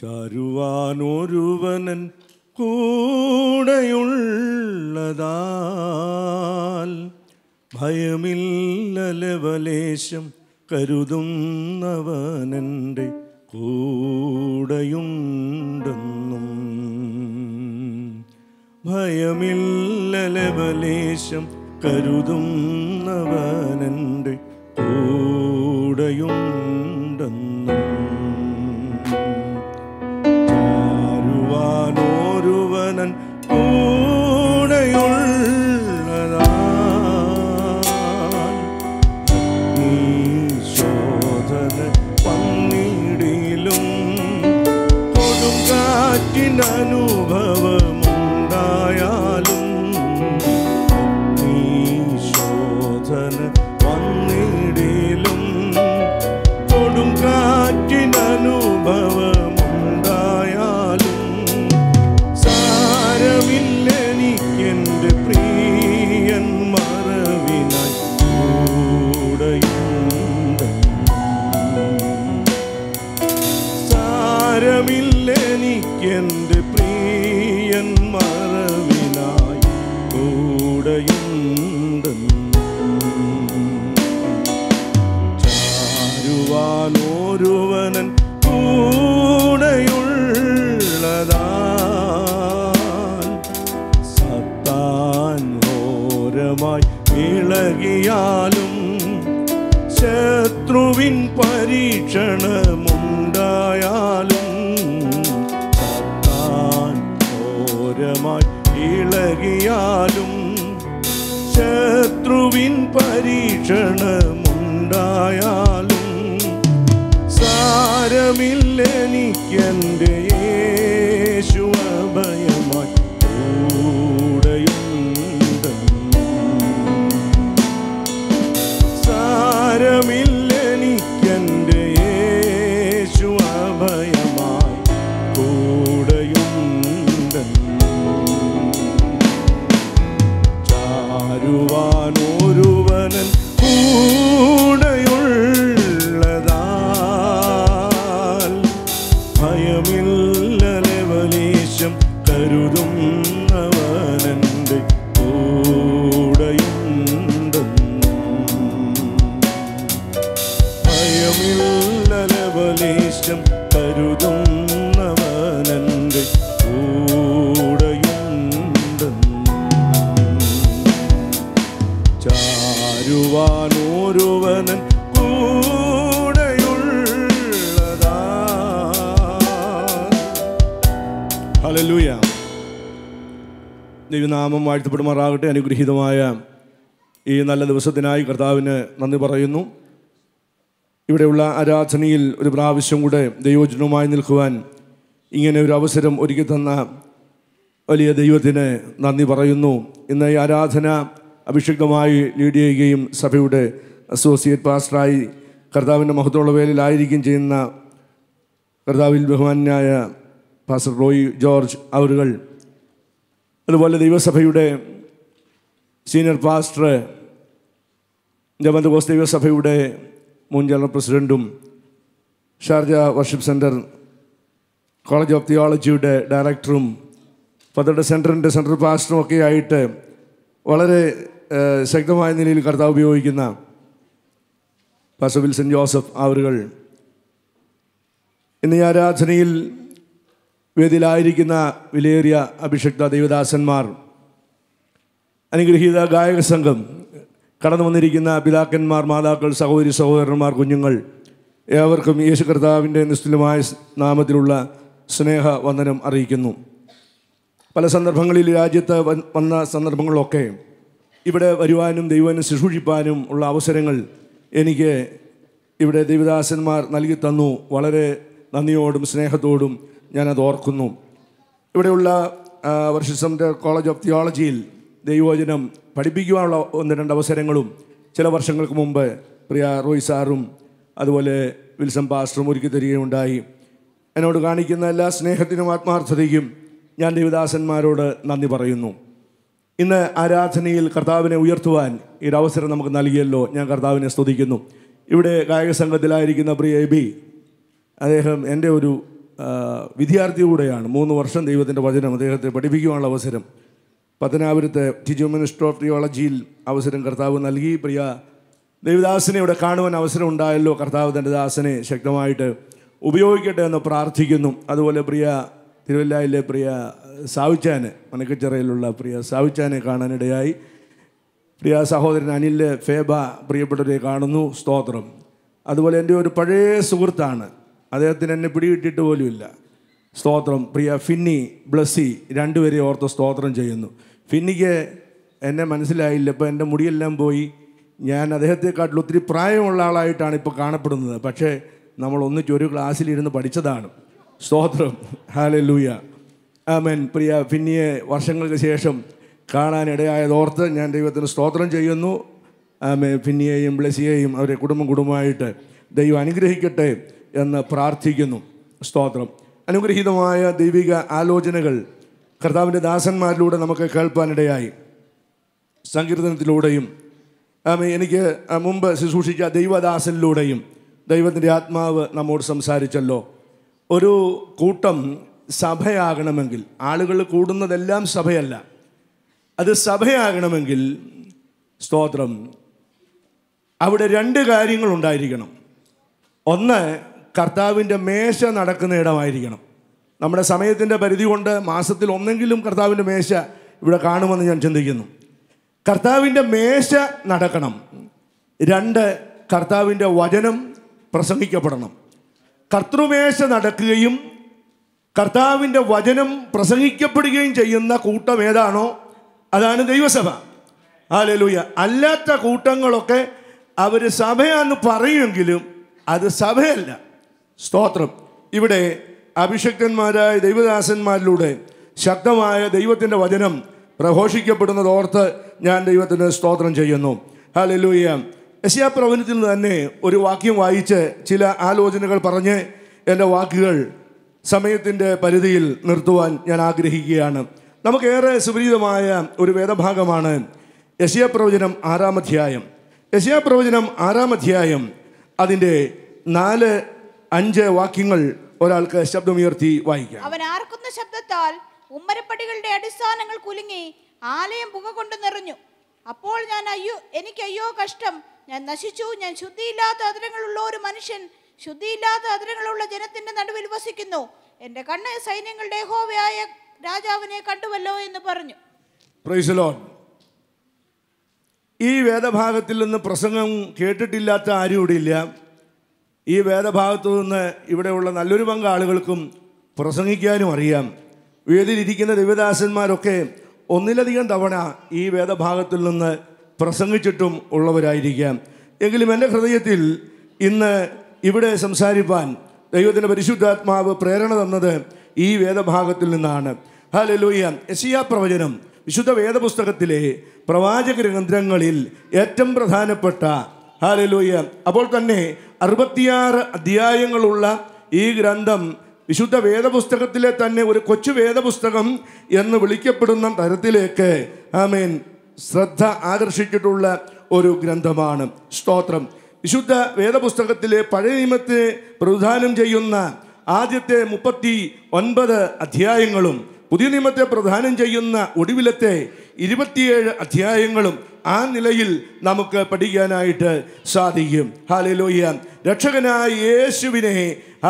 ചാരുവാനൊരുവനൻ കൂടെയുള്ളതാൽ ഭയമില്ല ലവലേശം കരുതുന്നവനെൻ്റെ കൂടെയുണ്ടെന്നും ഭയമില്ല ലവലേശം കൂടെയുണ്ട് and പ്രാർത്ഥിക്കുമാറാകട്ടെ അനുഗ്രഹീതമായ ഈ നല്ല ദിവസത്തിനായി കർത്താവിന് നന്ദി പറയുന്നു ഇവിടെയുള്ള ആരാധനയിൽ ഒരു പ്രാവശ്യം കൂടെ ദൈവജനവുമായി നിൽക്കുവാൻ ഇങ്ങനെ ഒരു അവസരം ഒരുക്കി തന്ന വലിയ ദൈവത്തിന് നന്ദി പറയുന്നു ഇന്ന് ഈ ആരാധന അഭിഷിക്തമായി ലീഡ് ചെയ്യുകയും സഭയുടെ അസോസിയേറ്റ് പാസ്റ്ററായി കർത്താവിൻ്റെ മഹത്തുള്ള വേലയിലായിരിക്കും ചെയ്യുന്ന കർത്താവിൽ ബഹുമാനായ പാസ്റ്റർ റോയി ജോർജ് അവരുകൾ അതുപോലെ ദൈവസഭയുടെ സീനിയർ പാസ്റ്റർ ജമന്ത് സഭയുടെ മുൻ ജനറൽ പ്രസിഡൻറ്റും Sharjah worship centre college of തിയോളജിയുടെ ഡയറക്ടറും പന്ത്രണ്ട് സെൻറ്ററിൻ്റെ സെൻട്രൽ പാസ്റ്ററും ഒക്കെ ആയിട്ട് വളരെ ശക്തമായ നിലയിൽ കർത്താവ് ഉപയോഗിക്കുന്ന പാസ്റ്റർ വിൽസൺ ജോസഫ് അവരുകൾ ഇന്ന് ഈ ആരാധനയിൽ വേദിയിലായിരിക്കുന്ന വിലയേറിയ അഭിഷക്ത ദൈവദാസന്മാർ അനുഗ്രഹീത ഗായക സംഘം കടന്നു വന്നിരിക്കുന്ന പിതാക്കന്മാർ മാതാക്കൾ സഹോദരി സഹോദരന്മാർ കുഞ്ഞുങ്ങൾ ഏവർക്കും യേശു കർത്താവിൻ്റെ നിസ്തുലമായ നാമത്തിലുള്ള സ്നേഹ വന്ദനം അറിയിക്കുന്നു പല സന്ദർഭങ്ങളിൽ രാജ്യത്ത് വന്ന സന്ദർഭങ്ങളൊക്കെ ഇവിടെ വരുവാനും ദൈവനെ ശുശ്രൂഷിപ്പാനും ഉള്ള അവസരങ്ങൾ എനിക്ക് ഇവിടെ ദൈവദാസന്മാർ നൽകി തന്നു വളരെ നന്ദിയോടും സ്നേഹത്തോടും ഞാനത് ഓർക്കുന്നു ഇവിടെയുള്ള വർഷിസംൻ്റെ കോളേജ് ഓഫ് തിയോളജിയിൽ ദൈവവചനം പഠിപ്പിക്കുവാനുള്ള ഒന്ന് രണ്ട് അവസരങ്ങളും ചില വർഷങ്ങൾക്ക് മുമ്പ് പ്രിയ റോയ് സാറും അതുപോലെ വിൽസൺ പാസ്റ്ററും ഒരുക്കി തരികയുണ്ടായി എന്നോട് കാണിക്കുന്ന എല്ലാ സ്നേഹത്തിനും ആത്മാർത്ഥതയ്ക്കും ഞാൻ ദേവദാസന്മാരോട് നന്ദി പറയുന്നു ഇന്ന് ആരാധനയിൽ കർത്താവിനെ ഉയർത്തുവാൻ ഈ ഒരു അവസരം നമുക്ക് നൽകിയല്ലോ ഞാൻ കർത്താവിനെ സ്തുതിക്കുന്നു ഇവിടെ ഗായക സംഘത്തിലായിരിക്കുന്ന പ്രിയ എബി അദ്ദേഹം എൻ്റെ ഒരു വിദ്യാർത്ഥി കൂടെയാണ് മൂന്ന് വർഷം ദൈവത്തിൻ്റെ വചനം അദ്ദേഹത്തെ പഠിപ്പിക്കുവാനുള്ള അവസരം പത്തനാപുരത്തെ ടിജു മിനിസ്റ്റർ ഓഫ് തിയോളജിയിൽ അവസരം കർത്താവ് നൽകി പ്രിയ ദേവദാസിനെ ഇവിടെ കാണുവാൻ അവസരം ഉണ്ടായല്ലോ കർത്താവ് തൻ്റെ ദാസനെ ശക്തമായിട്ട് ഉപയോഗിക്കട്ടെ എന്ന് പ്രാർത്ഥിക്കുന്നു അതുപോലെ പ്രിയ തിരുവല്ലായിലെ പ്രിയ സാവിച്ചാന് മനക്കച്ചിറയിലുള്ള പ്രിയ സാവിച്ചാനെ കാണാനിടയായി പ്രിയ സഹോദരൻ അനിൽ ഫേബ പ്രിയപ്പെട്ടവരെ കാണുന്നു സ്തോത്രം അതുപോലെ എൻ്റെ ഒരു പഴയ സുഹൃത്താണ് അദ്ദേഹത്തിന് എന്നെ പിടികിട്ടിട്ട് പോലുമില്ല സ്തോത്രം പ്രിയ ഫിന്നി ബ്ലസ്സി രണ്ടുപേരെ ഓർത്ത് സ്തോത്രം ചെയ്യുന്നു ഫിന്നിക്ക് എന്നെ മനസ്സിലായില്ല ഇപ്പോൾ എൻ്റെ മുടിയെല്ലാം പോയി ഞാൻ അദ്ദേഹത്തെക്കാട്ടിൽ ഒത്തിരി പ്രായമുള്ള ആളായിട്ടാണ് ഇപ്പോൾ കാണപ്പെടുന്നത് പക്ഷേ നമ്മൾ ഒന്നിച്ച് ഒരു ക്ലാസ്സിലിരുന്ന് പഠിച്ചതാണ് സ്തോത്രം ആ മെൻ പ്രിയ ഫിന്നിയെ വർഷങ്ങൾക്ക് ശേഷം ഓർത്ത് ഞാൻ ദൈവത്തിന് സ്തോത്രം ചെയ്യുന്നു ആമേ ഫിന്നിയെയും ബ്ലസിയെയും അവരെ കുടുംബം കുടുംബമായിട്ട് ദൈവം അനുഗ്രഹിക്കട്ടെ എന്ന് പ്രാർത്ഥിക്കുന്നു സ്തോത്രം അനുഗ്രഹീതമായ ദൈവിക ആലോചനകൾ കർത്താവിൻ്റെ ദാസന്മാരിലൂടെ നമുക്ക് കേൾപ്പാനിടയായി സങ്കീർത്തനത്തിലൂടെയും എനിക്ക് മുമ്പ് ശുശ്രൂഷിച്ച ദൈവദാസനിലൂടെയും ദൈവത്തിൻ്റെ ആത്മാവ് നമ്മോട് സംസാരിച്ചല്ലോ ഒരു കൂട്ടം സഭയാകണമെങ്കിൽ ആളുകൾ കൂടുന്നതെല്ലാം സഭയല്ല അത് സഭയാകണമെങ്കിൽ സ്തോത്രം അവിടെ രണ്ട് കാര്യങ്ങളുണ്ടായിരിക്കണം ഒന്ന് കർത്താവിൻ്റെ മേശ നടക്കുന്ന ഇടമായിരിക്കണം നമ്മുടെ സമയത്തിൻ്റെ പരിധി കൊണ്ട് മാസത്തിൽ ഒന്നെങ്കിലും കർത്താവിൻ്റെ മേശ ഇവിടെ കാണുമെന്ന് ഞാൻ ചിന്തിക്കുന്നു കർത്താവിൻ്റെ മേശ നടക്കണം രണ്ട് കർത്താവിൻ്റെ വചനം പ്രസംഗിക്കപ്പെടണം കർത്തൃമേശ നടക്കുകയും കർത്താവിൻ്റെ വചനം പ്രസംഗിക്കപ്പെടുകയും ചെയ്യുന്ന കൂട്ടം ഏതാണോ അതാണ് ദൈവസഭ ആലലൂയ അല്ലാത്ത കൂട്ടങ്ങളൊക്കെ അവർ സഭയാന്ന് പറയുമെങ്കിലും അത് സഭയല്ല സ്തോത്രം ഇവിടെ അഭിഷക്തന്മാരായ ദൈവദാസന്മാരിലൂടെ ശക്തമായ ദൈവത്തിൻ്റെ വചനം പ്രഘോഷിക്കപ്പെടുന്നത് ഓർത്ത് ഞാൻ ദൈവത്തിന് സ്തോത്രം ചെയ്യുന്നു പ്രവചനത്തിൽ നിന്ന് തന്നെ ഒരു വാക്യം വായിച്ച് ചില ആലോചനകൾ പറഞ്ഞ് എൻ്റെ വാക്കുകൾ സമയത്തിൻ്റെ പരിധിയിൽ നിർത്തുവാൻ ഞാൻ ആഗ്രഹിക്കുകയാണ് നമുക്കേറെ സുപരീതമായ ഒരു വേദഭാഗമാണ് പ്രവചനം ആറാം അധ്യായം പ്രവചനം ആറാം അധ്യായം അതിൻ്റെ നാല് അഞ്ച് വാക്യങ്ങൾ ഒരാൾക്ക് ശബ്ദം ഉയർത്തി വായിക്കാം അവൻ ആർക്കുന്ന ശബ്ദത്താൽ ഉമ്മരപ്പടികളുടെ അടിസ്ഥാനങ്ങൾ കുലുങ്ങി ആലയം പുക കൊണ്ട് നിറഞ്ഞു അപ്പോൾ ഞാൻ അയ്യോ എനിക്ക് അയ്യോ കഷ്ടം ഞാൻ നശിച്ചു ഞാൻ ശുദ്ധിയില്ലാത്ത അതിരങ്ങളുള്ള ഒരു മനുഷ്യൻ ശുദ്ധിയില്ലാത്ത അതിരങ്ങളുള്ള ജനത്തിന്റെ നടുവിൽ വസിക്കുന്നു എന്റെ കണ്ണ് സൈന്യങ്ങളുടെ ഹോവയായ രാജാവിനെ കണ്ടുവല്ലോ എന്ന് പറഞ്ഞു ഈ വേദഭാഗത്തിൽ നിന്ന് പ്രസംഗം കേട്ടിട്ടില്ലാത്ത ആരും ഇവിടെ ഇല്ല ഈ വേദഭാഗത്തു നിന്ന് ഇവിടെയുള്ള നല്ലൊരു പങ്ക് ആളുകൾക്കും പ്രസംഗിക്കാനും അറിയാം വേദിയിലിരിക്കുന്ന ദേവദാസന്മാരൊക്കെ ഒന്നിലധികം തവണ ഈ വേദഭാഗത്തിൽ നിന്ന് പ്രസംഗിച്ചിട്ടും ഉള്ളവരായിരിക്കാം എങ്കിലും എൻ്റെ ഹൃദയത്തിൽ ഇന്ന് ഇവിടെ സംസാരിപ്പാൻ ദൈവത്തിൻ്റെ പരിശുദ്ധാത്മാവ് പ്രേരണ തന്നത് ഈ വേദഭാഗത്തിൽ നിന്നാണ് ഹലലൂയ എസിയ പ്രവചനം വിശുദ്ധ വേദപുസ്തകത്തിലെ പ്രവാചക ഗ്രന്ഥങ്ങളിൽ ഏറ്റവും പ്രധാനപ്പെട്ട ഹാലലൂയ അപ്പോൾ തന്നെ അറുപത്തിയാറ് അധ്യായങ്ങളുള്ള ഈ ഗ്രന്ഥം വിശുദ്ധ വേദപുസ്തകത്തിലെ തന്നെ ഒരു കൊച്ചു വേദപുസ്തകം എന്ന് വിളിക്കപ്പെടുന്ന തരത്തിലേക്ക് ആമേൻ ശ്രദ്ധ ആകർഷിച്ചിട്ടുള്ള ഒരു ഗ്രന്ഥമാണ് സ്തോത്രം വിശുദ്ധ വേദപുസ്തകത്തിലെ പഴയ നിയമത്തെ പ്രധാനം ചെയ്യുന്ന ആദ്യത്തെ മുപ്പത്തി ഒൻപത് അധ്യായങ്ങളും പുതിയ നിയമത്തെ പ്രധാനം ചെയ്യുന്ന ഒടുവിലത്തെ ഇരുപത്തിയേഴ് അധ്യായങ്ങളും ആ നിലയിൽ നമുക്ക് പഠിക്കാനായിട്ട് സാധിക്കും ഹാലലോയ്യ രക്ഷകനായ യേശുവിനെ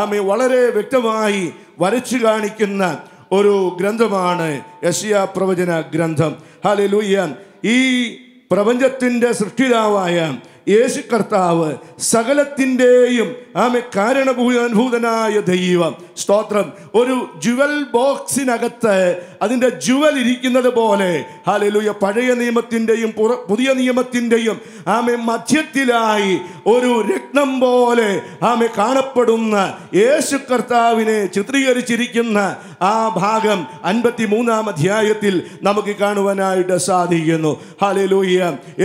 ആമെ വളരെ വ്യക്തമായി വരച്ചു കാണിക്കുന്ന ഒരു ഗ്രന്ഥമാണ് യശിയ പ്രവചന ഗ്രന്ഥം ഹാലലൂയ്യ ഈ പ്രപഞ്ചത്തിൻ്റെ സൃഷ്ടിതാവായ യേശു കർത്താവ് സകലത്തിൻ്റെയും ആമെ കാരണഭൂതനായ ദൈവം സ്തോത്രം ഒരു ജുവൽ ബോക്സിനകത്ത് അതിൻ്റെ ജുവൽ ഇരിക്കുന്നത് പോലെ ഹാലലൂയ പഴയ നിയമത്തിൻ്റെയും പുതിയ നിയമത്തിൻ്റെയും ആമെ മധ്യത്തിലായി ഒരു രത്നം പോലെ ആമെ കാണപ്പെടുന്ന യേശു കർത്താവിനെ ചിത്രീകരിച്ചിരിക്കുന്ന ആ ഭാഗം അൻപത്തി മൂന്നാം അധ്യായത്തിൽ നമുക്ക് കാണുവാനായിട്ട് സാധിക്കുന്നു ഹാലലൂയ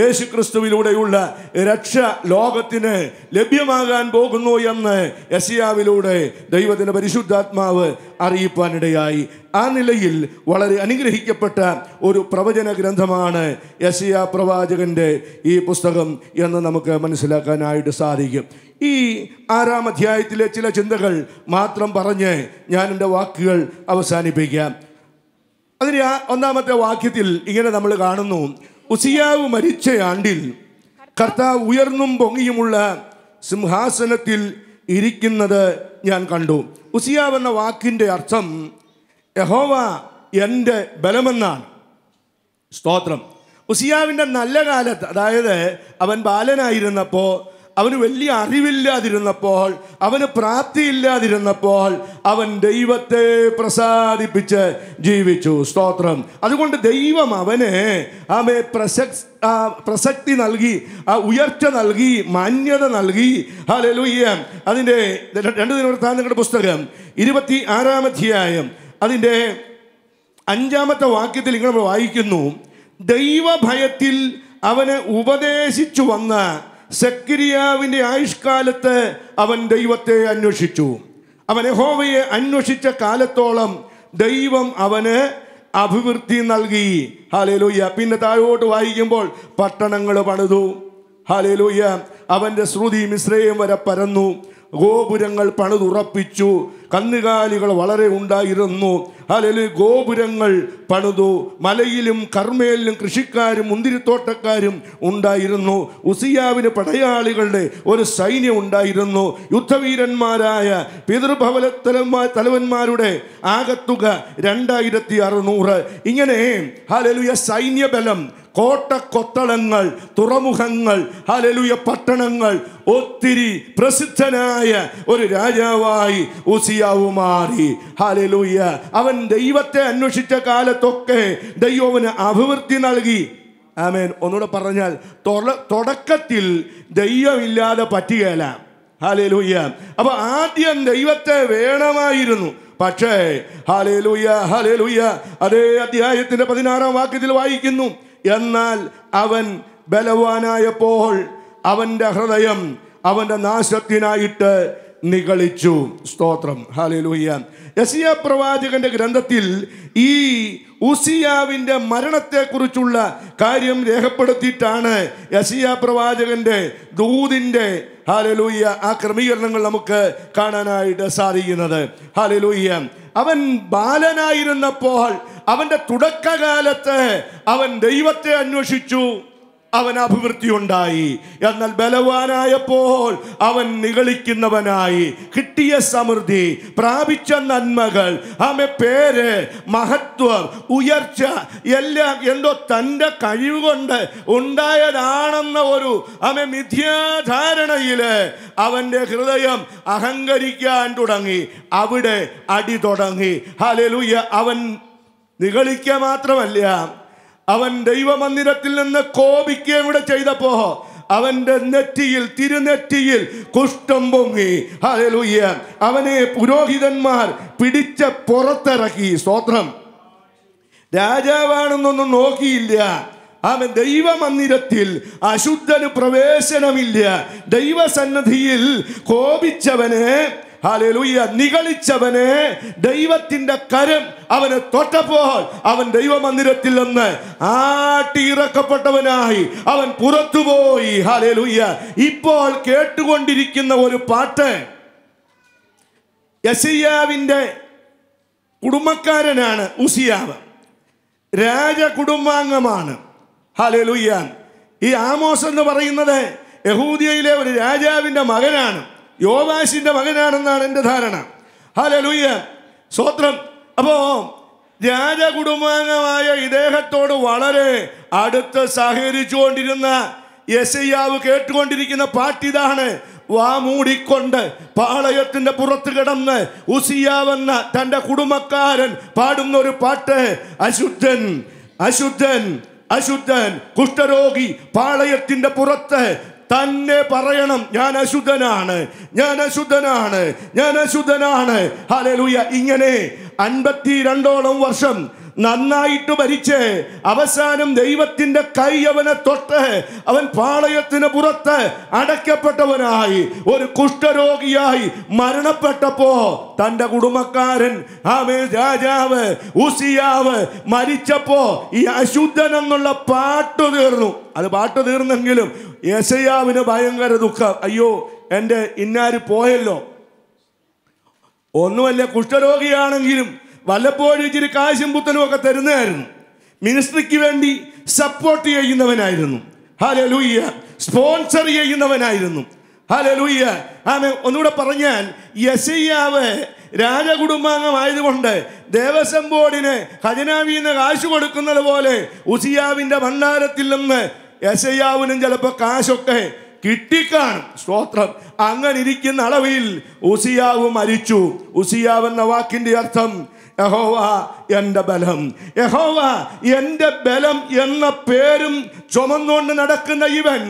യേശു ക്രിസ്തുവിലൂടെയുള്ള രക്ഷ ലോകത്തിന് ലഭ്യമാകാൻ പോകുന്നു എന്ന് യസിയാവിലൂടെ ദൈവത്തിൻ്റെ പരിശുദ്ധാത്മാവ് അറിയിപ്പാനിടയായി ആ നിലയിൽ വളരെ അനുഗ്രഹിക്കപ്പെട്ട ഒരു പ്രവചന ഗ്രന്ഥമാണ് യസിയ പ്രവാചകൻ്റെ ഈ പുസ്തകം എന്ന് നമുക്ക് മനസ്സിലാക്കാനായിട്ട് സാധിക്കും ഈ ആറാം അധ്യായത്തിലെ ചില ചിന്തകൾ മാത്രം പറഞ്ഞ് ഞാൻ എൻ്റെ വാക്കുകൾ അവസാനിപ്പിക്കാം അതിന് ഒന്നാമത്തെ വാക്യത്തിൽ ഇങ്ങനെ നമ്മൾ കാണുന്നു ഉസിയാവ് മരിച്ച ആണ്ടിൽ കർത്താവ് ഉയർന്നും പൊങ്ങിയുമുള്ള സിംഹാസനത്തിൽ ഇരിക്കുന്നത് ഞാൻ കണ്ടു ഉസിയാവെന്ന വാക്കിൻ്റെ അർത്ഥം യഹോവ എൻ്റെ ബലമെന്നാണ് സ്തോത്രം ഉസിയാവിൻ്റെ നല്ല കാലത്ത് അതായത് അവൻ ബാലനായിരുന്നപ്പോൾ അവന് വലിയ അറിവില്ലാതിരുന്നപ്പോൾ അവന് പ്രാപ്തിയില്ലാതിരുന്നപ്പോൾ അവൻ ദൈവത്തെ പ്രസാദിപ്പിച്ച് ജീവിച്ചു സ്തോത്രം അതുകൊണ്ട് ദൈവം അവന് ആമേ പ്രശസ് പ്രസക്തി നൽകി ആ ഉയർച്ച നൽകി മാന്യത നൽകി ഹലലുയ്യ അതിൻ്റെ രണ്ട് നിങ്ങളുടെ പുസ്തകം ഇരുപത്തി ആറാം അധ്യായം അതിൻ്റെ അഞ്ചാമത്തെ വാക്യത്തിൽ ഇങ്ങനെ വായിക്കുന്നു ദൈവഭയത്തിൽ അവനെ ഉപദേശിച്ചു വന്ന സെക്രിയാവിൻ്റെ ആയുഷ്കാലത്ത് അവൻ ദൈവത്തെ അന്വേഷിച്ചു അവൻ യഹോവയെ അന്വേഷിച്ച കാലത്തോളം ദൈവം അവന് അഭിവൃദ്ധി നൽകി ഹാലേലൂയ്യ പിന്നെ താഴോട്ട് വായിക്കുമ്പോൾ പട്ടണങ്ങൾ പണിതു ഹാലേലൂയ്യ അവൻ്റെ ശ്രുതി മിശ്രയും വരെ പരന്നു ഗോപുരങ്ങൾ പണിതുറപ്പിച്ചു കന്നുകാലികൾ വളരെ ഉണ്ടായിരുന്നു അല്ലെങ്കിൽ ഗോപുരങ്ങൾ പണിതു മലയിലും കർമ്മയിലും കൃഷിക്കാരും മുന്തിരിത്തോട്ടക്കാരും ഉണ്ടായിരുന്നു ഉസിയാവിന് പടയാളികളുടെ ഒരു സൈന്യം ഉണ്ടായിരുന്നു യുദ്ധവീരന്മാരായ പിതൃഭവനത്തലന്മാർ തലവന്മാരുടെ ആകത്തുക രണ്ടായിരത്തി അറുന്നൂറ് ഇങ്ങനെ ഹലലുയ സൈന്യബലം കോട്ടക്കൊത്തളങ്ങൾ തുറമുഖങ്ങൾ ഹലലുയ പട്ടണങ്ങൾ ഒത്തിരി പ്രസിദ്ധനായ ഒരു രാജാവായി ഉസിയാവ് മാറി ഹലലുയ അവൻ ദൈവത്തെ അന്വേഷിച്ച കാലത്തൊക്കെ ദൈവവന് അഭിവൃദ്ധി നൽകി ആമേൻ ഒന്നുകൂടെ പറഞ്ഞാൽ തുടക്കത്തിൽ ദൈവമില്ലാതെ പറ്റുകയല്ല ഹാലേലൂയ്യ അപ്പൊ ആദ്യം ദൈവത്തെ വേണമായിരുന്നു പക്ഷേ ഹാലേലൂയ്യ ഹാലേലൂയ്യ അതേ അധ്യായത്തിന്റെ പതിനാറാം വാക്യത്തിൽ വായിക്കുന്നു എന്നാൽ അവൻ ബലവാനായപ്പോൾ അവൻ്റെ ഹൃദയം അവൻ്റെ നാശത്തിനായിട്ട് നിഗളിച്ചു സ്തോത്രം ഹാലലൂയ്യ യസിയ പ്രവാചകന്റെ ഗ്രന്ഥത്തിൽ ഈ ഉസിയാവിന്റെ മരണത്തെക്കുറിച്ചുള്ള കാര്യം രേഖപ്പെടുത്തിയിട്ടാണ് യസിയ പ്രവാചകന്റെ ദൂതിന്റെ ഹാലലൂയ്യ ആ ക്രമീകരണങ്ങൾ നമുക്ക് കാണാനായിട്ട് സാധിക്കുന്നത് ഹാലലൂയ്യ അവൻ ബാലനായിരുന്നപ്പോൾ അവൻ്റെ തുടക്കകാലത്ത് അവൻ ദൈവത്തെ അന്വേഷിച്ചു അവൻ അഭിവൃദ്ധി ഉണ്ടായി എന്നാൽ ബലവാനായപ്പോൾ അവൻ നികളിക്കുന്നവനായി കിട്ടിയ സമൃദ്ധി പ്രാപിച്ച നന്മകൾ ആമെ പേര് മഹത്വം ഉയർച്ച എല്ലാം എന്തോ തൻ്റെ കഴിവുകൊണ്ട് ഉണ്ടായതാണെന്ന ഒരു ആമെ മിഥ്യാധാരണയിൽ അവൻ്റെ ഹൃദയം അഹങ്കരിക്കാൻ തുടങ്ങി അവിടെ അടി തുടങ്ങി ഹലലുയ അവൻ നികളിക്കുക മാത്രമല്ല അവൻ ദൈവമന്ദിരത്തിൽ നിന്ന് കോപിക്കുകയും കൂടെ ചെയ്തപ്പോ അവന്റെ നെറ്റിയിൽ തിരുനെറ്റിയിൽ കുഷ്ഠം പൊങ്ങി ഹലലുയ്യ അവനെ പുരോഹിതന്മാർ പിടിച്ച പുറത്തിറക്കി സ്തോത്രം രാജാവാണെന്നൊന്നും നോക്കിയില്ല അവൻ ദൈവമന്ദിരത്തിൽ അശുദ്ധന് പ്രവേശനമില്ല ദൈവസന്നിധിയിൽ കോപിച്ചവന് ഹാലൂയ്യ നികളിച്ചവനെ ദൈവത്തിന്റെ കരം അവനെ തൊട്ടപ്പോൾ അവൻ ദൈവമന്ദിരത്തിൽ നിന്ന് ആട്ടിയിറക്കപ്പെട്ടവനായി അവൻ പുറത്തുപോയി ഹാലൂയ്യ ഇപ്പോൾ കേട്ടുകൊണ്ടിരിക്കുന്ന ഒരു പാട്ട് യസിയാവിന്റെ കുടുംബക്കാരനാണ് ഉസിയാവ് രാജകുടുംബാംഗമാണ് ഹാലൂയ്യ ഈ ആമോസ് എന്ന് പറയുന്നത് യഹൂദിയയിലെ ഒരു രാജാവിൻ്റെ മകനാണ് യോവാശിന്റെ മകനാണെന്നാണ് എൻ്റെ ധാരണ ഹലോ ലൂയ്യ സ്വത്രം അപ്പോ രാജകുടുംബാംഗമായ ഇദ്ദേഹത്തോട് വളരെ അടുത്ത് കൊണ്ടിരുന്ന യസയ്യാവ് കേട്ടുകൊണ്ടിരിക്കുന്ന പാട്ടിതാണ് വാ മൂടിക്കൊണ്ട് പാളയത്തിന്റെ പുറത്ത് കിടന്ന് ഉസിയാവെന്ന തന്റെ കുടുംബക്കാരൻ പാടുന്ന ഒരു പാട്ട് അശുദ്ധൻ അശുദ്ധൻ അശുദ്ധൻ കുഷ്ഠരോഗി പാളയത്തിന്റെ പുറത്ത് തന്നെ പറയണം ഞാൻ അശുദ്ധനാണ് ഞാൻ അശുദ്ധനാണ് ഞാൻ അശുദ്ധനാണ് ഹാലലൂയ ഇങ്ങനെ അൻപത്തി രണ്ടോളം വർഷം നന്നായിട്ട് ഭരിച്ച് അവസാനം ദൈവത്തിന്റെ കൈ അവനെ തൊട്ട് അവൻ പാളയത്തിന് പുറത്ത് അടയ്ക്കപ്പെട്ടവനായി ഒരു കുഷ്ഠരോഗിയായി മരണപ്പെട്ടപ്പോ തന്റെ കുടുംബക്കാരൻ ആമേ രാജാവ് ഉസിയാവ് മരിച്ചപ്പോ ഈ അശുദ്ധൻ എന്നുള്ള പാട്ട് തീർന്നു അത് പാട്ട് തീർന്നെങ്കിലും യശയാവിന് ഭയങ്കര ദുഃഖം അയ്യോ എൻ്റെ ഇന്നാര് പോയല്ലോ ഒന്നുമല്ല കുഷ്ഠരോഗിയാണെങ്കിലും വല്ലപ്പോഴും ഇച്ചിരി കാശും പുത്തനും ഒക്കെ തരുന്നതായിരുന്നു മിനിസ്ട്രിക്ക് വേണ്ടി സപ്പോർട്ട് ചെയ്യുന്നവനായിരുന്നു ഹലോ ലൂയ്യ സ്പോൺസർ ചെയ്യുന്നവനായിരുന്നു ഹലോ ലൂയ്യ ആമേ ഒന്നുകൂടെ പറഞ്ഞാൽ യസയ്യാവ് രാജകുടുംബാംഗമായതുകൊണ്ട് ദേവസ്വം ബോർഡിന് ഖജനാവിൽ നിന്ന് കാശ് കൊടുക്കുന്നത് പോലെ ഉസിയാവിൻ്റെ ഭണ്ഡാരത്തിൽ നിന്ന് യസയ്യാവിനും ചിലപ്പോൾ കാശൊക്കെ കിട്ടിക്കാണും സ്തോത്രം അങ്ങനെ ഇരിക്കുന്ന അളവിൽ ഉസിയാവ് മരിച്ചു ഉസിയാവ് എന്ന വാക്കിൻ്റെ അർത്ഥം യഹോവ എൻ്റെ ബലം യഹോവ എൻ്റെ ബലം എന്ന പേരും ചുമന്നുകൊണ്ട് നടക്കുന്ന ഇവൻ